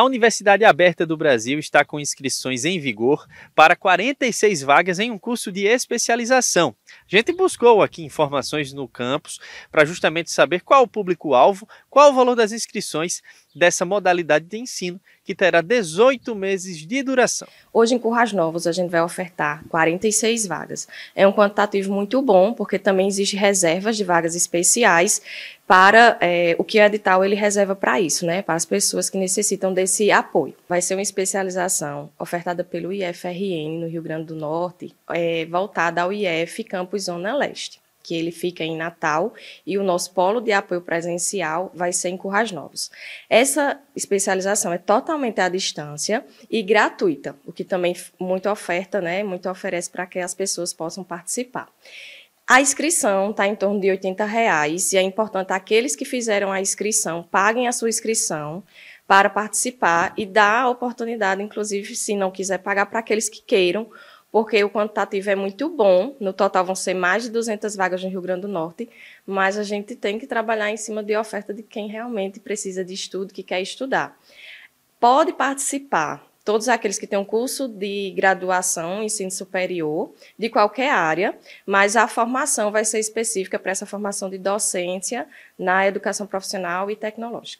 A Universidade Aberta do Brasil está com inscrições em vigor para 46 vagas em um curso de especialização. A gente buscou aqui informações no campus para justamente saber qual o público-alvo, qual o valor das inscrições dessa modalidade de ensino, que terá 18 meses de duração. Hoje em Currais Novos a gente vai ofertar 46 vagas. É um quantitativo muito bom, porque também existe reservas de vagas especiais para é, o que o edital ele reserva para isso, né? Para as pessoas que necessitam desse apoio. Vai ser uma especialização ofertada pelo IFRN no Rio Grande do Norte, é, voltada ao IF Campus Zona Leste, que ele fica em Natal, e o nosso polo de apoio presencial vai ser em Currais Novos. Essa especialização é totalmente à distância e gratuita, o que também muito oferta, né? Muito oferece para que as pessoas possam participar. A inscrição está em torno de R$ 80 reais, e é importante aqueles que fizeram a inscrição paguem a sua inscrição para participar e dar a oportunidade, inclusive, se não quiser pagar, para aqueles que queiram, porque o quantitativo é muito bom, no total vão ser mais de 200 vagas no Rio Grande do Norte, mas a gente tem que trabalhar em cima de oferta de quem realmente precisa de estudo, que quer estudar. Pode participar, todos aqueles que têm um curso de graduação, ensino superior, de qualquer área, mas a formação vai ser específica para essa formação de docência na educação profissional e tecnológica.